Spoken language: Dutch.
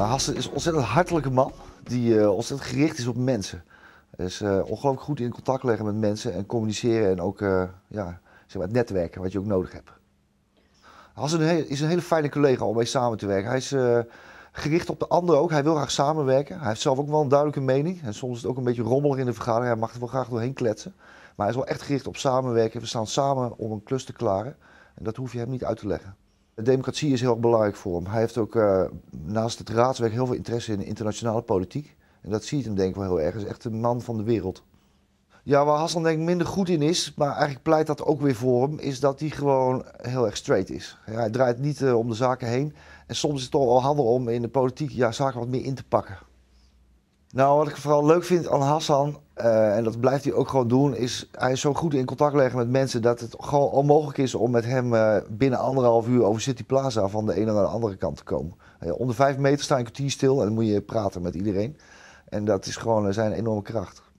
Eh, Hassel is een ontzettend hartelijke man die uh, ontzettend gericht is op mensen. Is uh, ongelooflijk goed in contact leggen met mensen en communiceren en ook ja, zeg maar netwerken wat je ook nodig hebt. Hassel is een hele fijne collega om mee samen te werken. Hij is gericht op de ander ook. Hij wil graag samenwerken. Hij heeft zelf ook wel een duidelijke mening. En soms is het ook een beetje rommelig in de vergadering. Hij mag er wel graag doorheen kletsen. Maar hij is wel echt gericht op samenwerken. We staan samen om een klus te klaren. En dat hoef je hem niet uit te leggen. De democratie is heel belangrijk voor hem. Hij heeft ook naast het raadswerk heel veel interesse in internationale politiek. En dat zie ziet hem denk ik wel heel erg. Hij is echt een man van de wereld. Ja, waar Hassan denk ik minder goed in is, maar eigenlijk pleit dat ook weer voor hem, is dat hij gewoon heel erg straight is. hij draait niet eh, om de zaken heen. En soms is het toch wel handig om in de politiek ja, zaken wat meer in te pakken. Nou, wat ik vooral leuk vind aan Hassan, eh, en dat blijft hij ook gewoon doen, is hij is zo goed in contact leggen met mensen dat het gewoon onmogelijk is om met hem eh, binnen anderhalf uur over City Plaza van de ene naar de andere kant te komen. Uh, eh, onder vijf meter sta je een kwartier stil en dan moet je praten met iedereen. En dat is gewoon zijn enorme kracht.